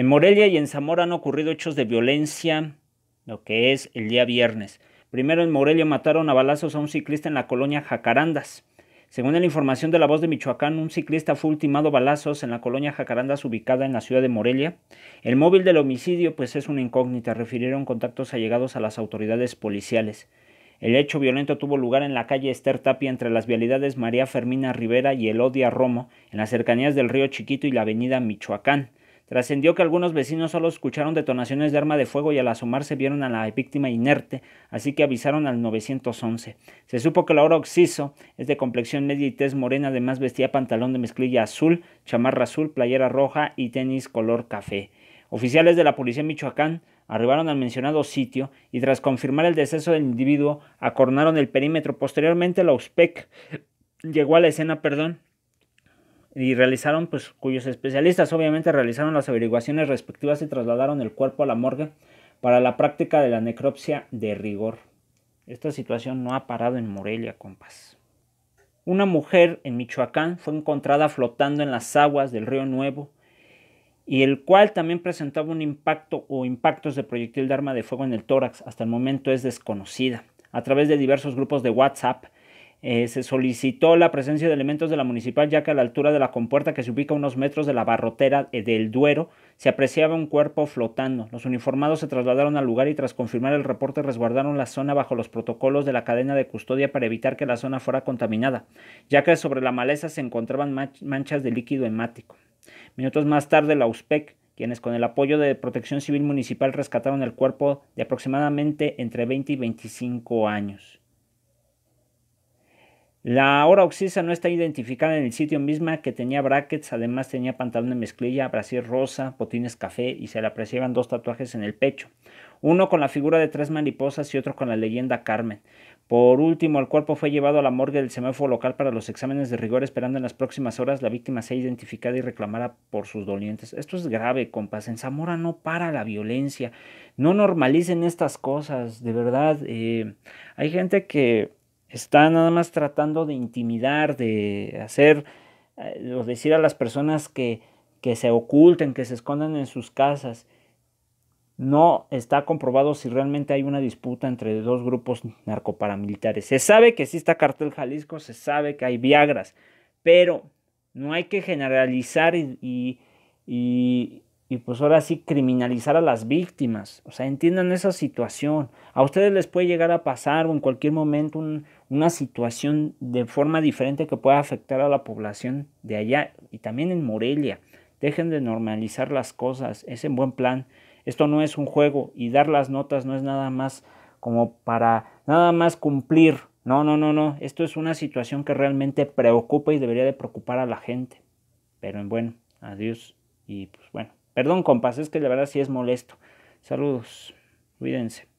En Morelia y en Zamora han ocurrido hechos de violencia, lo que es el día viernes. Primero en Morelia mataron a balazos a un ciclista en la colonia Jacarandas. Según la información de la voz de Michoacán, un ciclista fue ultimado a balazos en la colonia Jacarandas ubicada en la ciudad de Morelia. El móvil del homicidio pues es una incógnita, refirieron contactos allegados a las autoridades policiales. El hecho violento tuvo lugar en la calle Esther Tapia entre las vialidades María Fermina Rivera y Elodia Romo, en las cercanías del río Chiquito y la avenida Michoacán. Trascendió que algunos vecinos solo escucharon detonaciones de arma de fuego y al asomarse vieron a la víctima inerte, así que avisaron al 911. Se supo que Laura Oxiso es de complexión media y tez morena, además vestía pantalón de mezclilla azul, chamarra azul, playera roja y tenis color café. Oficiales de la policía Michoacán arribaron al mencionado sitio y tras confirmar el deceso del individuo acornaron el perímetro. Posteriormente la USPEC llegó a la escena, perdón, y realizaron, pues, cuyos especialistas obviamente realizaron las averiguaciones respectivas y trasladaron el cuerpo a la morgue para la práctica de la necropsia de rigor. Esta situación no ha parado en Morelia, compas. Una mujer en Michoacán fue encontrada flotando en las aguas del río Nuevo y el cual también presentaba un impacto o impactos de proyectil de arma de fuego en el tórax. Hasta el momento es desconocida. A través de diversos grupos de WhatsApp eh, se solicitó la presencia de elementos de la municipal ya que a la altura de la compuerta que se ubica a unos metros de la barrotera eh, del Duero se apreciaba un cuerpo flotando. Los uniformados se trasladaron al lugar y tras confirmar el reporte resguardaron la zona bajo los protocolos de la cadena de custodia para evitar que la zona fuera contaminada, ya que sobre la maleza se encontraban manchas de líquido hemático. Minutos más tarde la USPEC quienes con el apoyo de Protección Civil Municipal rescataron el cuerpo de aproximadamente entre 20 y 25 años. La hora oxisa no está identificada en el sitio misma que tenía brackets, además tenía pantalón de mezclilla, brasier rosa, botines café y se le apreciaban dos tatuajes en el pecho, uno con la figura de tres mariposas y otro con la leyenda Carmen. Por último, el cuerpo fue llevado a la morgue del semáforo local para los exámenes de rigor, esperando en las próximas horas la víctima sea identificada y reclamada por sus dolientes. Esto es grave, compas. En Zamora no para la violencia. No normalicen estas cosas, de verdad. Eh, hay gente que Está nada más tratando de intimidar, de hacer eh, o decir a las personas que, que se oculten, que se escondan en sus casas. No está comprobado si realmente hay una disputa entre dos grupos narcoparamilitares. Se sabe que existe Cartel Jalisco, se sabe que hay Viagras, pero no hay que generalizar y y pues ahora sí criminalizar a las víctimas. O sea, entiendan esa situación. A ustedes les puede llegar a pasar o en cualquier momento una situación de forma diferente que pueda afectar a la población de allá y también en Morelia. Dejen de normalizar las cosas, es en buen plan. Esto no es un juego y dar las notas no es nada más como para nada más cumplir. No, no, no, no. Esto es una situación que realmente preocupa y debería de preocupar a la gente. Pero bueno, adiós y pues bueno. Perdón, compas, es que la verdad sí es molesto. Saludos, cuídense.